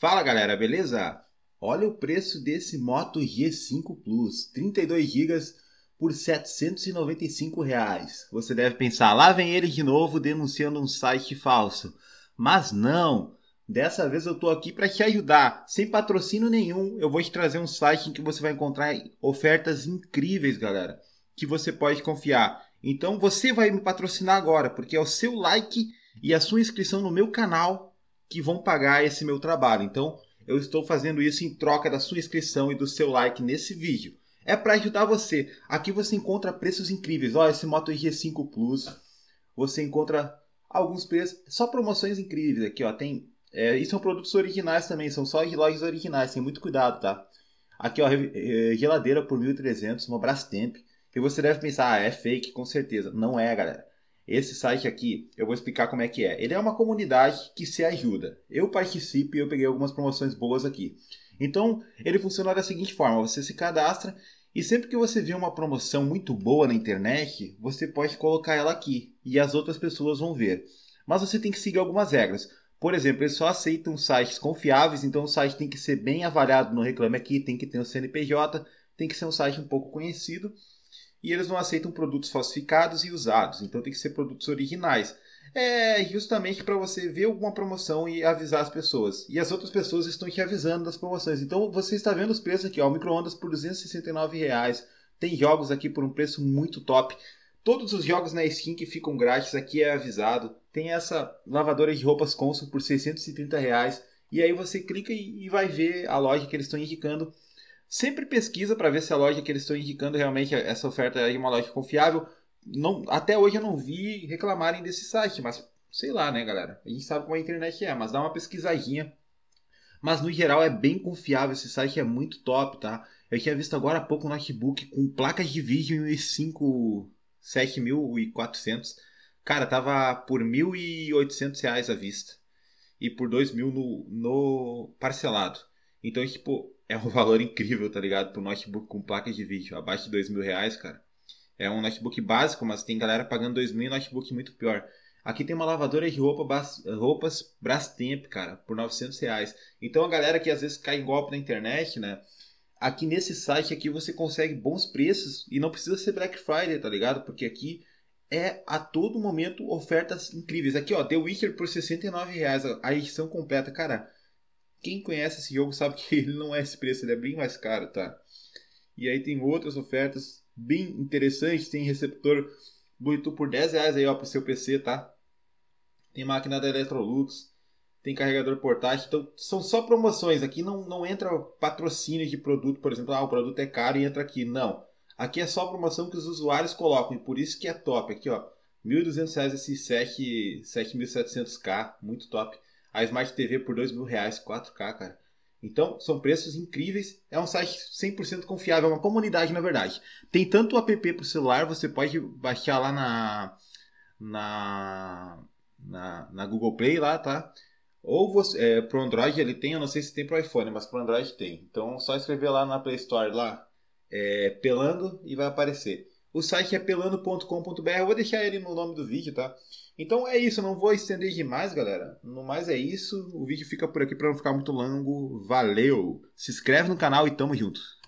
Fala galera, beleza? Olha o preço desse Moto G5 Plus, 32 GB por R$ 795. Reais. Você deve pensar, lá vem ele de novo denunciando um site falso. Mas não, dessa vez eu estou aqui para te ajudar. Sem patrocínio nenhum, eu vou te trazer um site em que você vai encontrar ofertas incríveis, galera, que você pode confiar. Então você vai me patrocinar agora, porque é o seu like e a sua inscrição no meu canal que vão pagar esse meu trabalho. Então, eu estou fazendo isso em troca da sua inscrição e do seu like nesse vídeo. É para ajudar você. Aqui você encontra preços incríveis. Olha esse Moto G5 Plus. Você encontra alguns preços, só promoções incríveis aqui, ó. Tem, é, e são produtos originais também, são só lojas originais, tem muito cuidado, tá? Aqui, ó, geladeira por 1.300, uma Brastemp. E você deve pensar, ah, é fake, com certeza. Não é, galera. Esse site aqui, eu vou explicar como é que é. Ele é uma comunidade que se ajuda. Eu participo e eu peguei algumas promoções boas aqui. Então, ele funciona da seguinte forma: você se cadastra e sempre que você vê uma promoção muito boa na internet, você pode colocar ela aqui e as outras pessoas vão ver. Mas você tem que seguir algumas regras. Por exemplo, eles só aceitam sites confiáveis, então o site tem que ser bem avaliado no Reclame Aqui, tem que ter um CNPJ, tem que ser um site um pouco conhecido e eles não aceitam produtos falsificados e usados, então tem que ser produtos originais. É justamente para você ver alguma promoção e avisar as pessoas. E as outras pessoas estão te avisando das promoções. Então você está vendo os preços aqui, ó, microondas por 269 reais. Tem jogos aqui por um preço muito top. Todos os jogos na skin que ficam grátis aqui é avisado. Tem essa lavadora de roupas Consul por 630 reais. E aí você clica e vai ver a loja que eles estão indicando. Sempre pesquisa para ver se a loja que eles estão indicando realmente essa oferta é uma loja confiável. Não, até hoje eu não vi reclamarem desse site, mas sei lá, né, galera? A gente sabe como a internet é, mas dá uma pesquisadinha. Mas no geral é bem confiável, esse site é muito top, tá? Eu tinha visto agora há pouco um notebook com placas de vídeo e 5 7.400. Cara, tava por 1.800 reais à vista. E por 2.000 no, no parcelado. Então, tipo, é um valor incrível, tá ligado? Pro notebook com placa de vídeo. Abaixo de dois mil reais, cara. É um notebook básico, mas tem galera pagando dois mil e notebook muito pior. Aqui tem uma lavadora de roupa, roupas Brastemp, cara, por 900 reais. Então a galera que às vezes cai em golpe na internet, né? Aqui nesse site aqui você consegue bons preços e não precisa ser Black Friday, tá ligado? Porque aqui é a todo momento ofertas incríveis. Aqui, ó, The Witcher por 69 reais a edição completa, cara. Quem conhece esse jogo sabe que ele não é esse preço, ele é bem mais caro, tá? E aí tem outras ofertas bem interessantes, tem receptor Bluetooth por 10 reais aí, ó, pro seu PC, tá? Tem máquina da Electrolux, tem carregador portátil, então são só promoções, aqui não, não entra patrocínio de produto, por exemplo, ah, o produto é caro e entra aqui, não. Aqui é só promoção que os usuários colocam, e por isso que é top, aqui ó, R$ 1.200 esse 7, 7.700K, muito top a Smart TV por dois mil reais, 4K, cara. Então, são preços incríveis. É um site 100% confiável, é uma comunidade, na verdade. Tem tanto o app para o celular, você pode baixar lá na, na, na, na Google Play, lá, tá? Ou você, é, pro Android ele tem, eu não sei se tem para iPhone, mas para Android tem. Então, só escrever lá na Play Store, lá, é, Pelando, e vai aparecer. O site é pelando.com.br, eu vou deixar ele no nome do vídeo, tá? Então é isso, não vou estender demais, galera. No mais é isso. O vídeo fica por aqui para não ficar muito longo. Valeu! Se inscreve no canal e tamo junto!